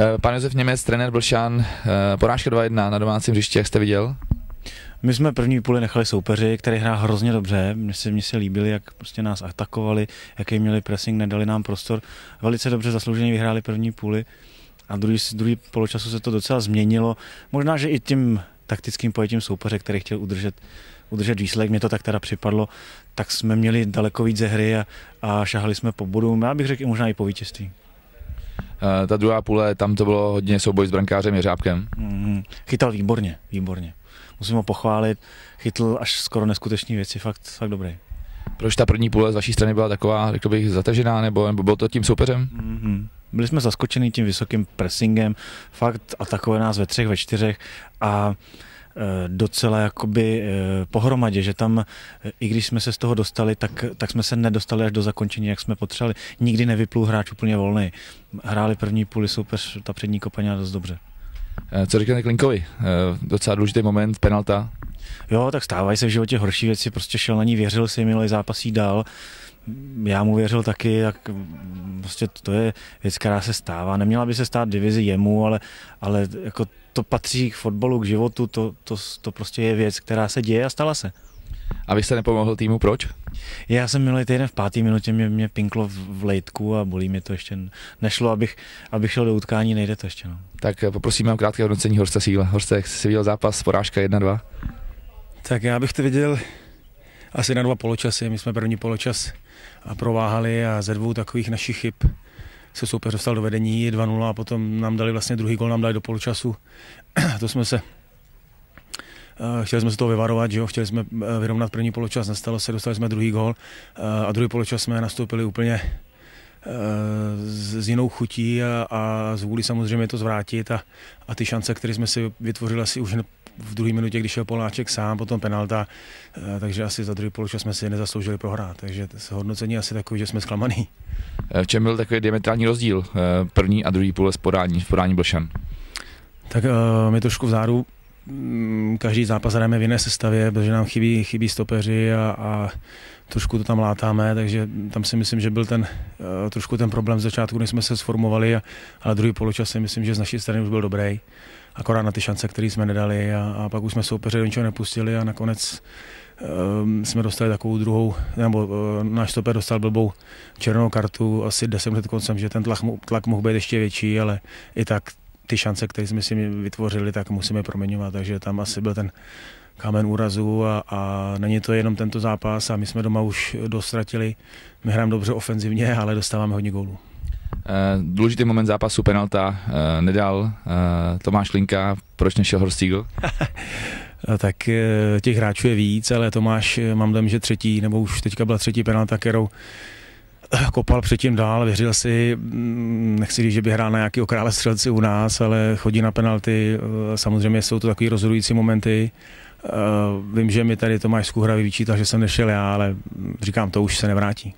Eh, pan Josef Němec, trenér Blšán, eh, porážka 2-1 na domácím hřišti, jak jste viděl? My jsme první půli nechali soupeři, který hrá hrozně dobře. Mně se, mně se líbili, jak prostě nás atakovali, jaký měli pressing, nedali nám prostor. Velice dobře zaslouženě vyhráli první půli. A druhý, druhý poločasu se to docela změnilo. Možná, že i tím taktickým pojetím soupeře, který chtěl udržet, udržet výsledek, mě to tak teda připadlo, tak jsme měli daleko víc ze hry a, a šahali jsme po bodu. Já bych řekl možná i po vítězství. Eh, ta druhá půle, tam to bylo hodně souboj s brankářem Jeřábkem. Mm, chytal výborně, výborně. Musím ho pochválit, chytl až skoro neskuteční věci, fakt, fakt dobrý. Proč ta první půle z vaší strany byla taková, řekl bych, zatažená, nebo, nebo bylo to tím soupeřem? Mm-hmm. Byli jsme zaskočeni tím vysokým pressingem, fakt atakové nás ve třech, ve čtyřech a Eh, docela jakoby eh, pohromadě, že tam, eh, i když jsme se z toho dostali, tak, tak jsme se nedostali až do zakončení, jak jsme potřebovali. Nikdy nevyplul hráč úplně volný. Hráli první půli soupeř, ta přední kopaně dost dobře. Co říkáte Klinkovi? Docela důležitý moment, penalta. Jo, tak stávají se v životě horší věci, prostě šel na ní, věřil si, minulý zápasí dál já mu věřil taky, tak prostě to je věc, která se stává. Neměla by se stát divizi jemu, ale, ale jako to patří k fotbalu, k životu, to, to, to prostě je věc, která se děje a stala se. A vy jste nepomohl týmu, proč? Já jsem minulý týden v páté minutě, mě, mě pinklo v lejtku a bolí mě to ještě. Nešlo, abych, abych šel do utkání, nejde to ještě. No. Tak poprosíme o krátké hodnocení Horsta Síla. Horste, jak jsi viděl zápas, porážka 1-2? Tak já bych to viděl asi na dva poločasy. My jsme první poločas prováhali a ze dvou takových našich chyb se soupeř dostal do vedení 2-0 a potom nám dali vlastně druhý gol, nám dali do poločasu. to jsme se eh, Chtěli jsme se toho vyvarovat, že jo? chtěli jsme eh, vyrovnat první poločas, nestalo se, dostali jsme druhý gol eh, a druhý poločas jsme nastoupili úplně s jinou chutí a, a z vůli samozřejmě to zvrátit a, a ty šance, které jsme si vytvořili asi už v druhé minutě, když šel poláček sám, potom penalta, eh, takže asi za druhý poločas jsme si nezasloužili prohrát. Takže hodnocení asi takový, že jsme zklamaný. Eh, v čem byl takový diametrální rozdíl eh, první a druhý půle s podání, v podání Blšan? Tak uh, my trošku záru mm, každý zápas hrajeme v jiné sestavě, protože nám chybí, chybí stopeři a, a trošku to tam látáme, takže tam si myslím, že byl ten uh, trošku ten problém z začátku, než jsme se sformovali, a, ale druhý poločas si myslím, že z naší strany už byl dobrý akorát na ty šance, které jsme nedali a, a pak už jsme soupeře do ničeho nepustili a nakonec um, jsme dostali takovou druhou, nebo uh, náš stoper dostal blbou černou kartu asi 10 před koncem, že ten tlak, tlak mohl být ještě větší, ale i tak ty šance, které jsme si vytvořili, tak musíme proměňovat, takže tam asi byl ten kámen úrazu a, a není to jenom tento zápas a my jsme doma už dostratili. My hrajeme dobře ofenzivně, ale dostáváme hodně gólů. Eh, důležitý moment zápasu, penalta, eh, nedal eh, Tomáš Linka, proč nešel Horstígl? tak těch hráčů je víc, ale Tomáš, mám dojem, že třetí, nebo už teďka byla třetí penalta, kterou kopal předtím dál, věřil si, mm, nechci říct, že by hrál na nějaký okrále střelci u nás, ale chodí na penalty, samozřejmě jsou to takový rozhodující momenty. Vím, že mi tady Tomáš Skuhra vyčítal, že jsem nešel já, ale mm, říkám, to už se nevrátí.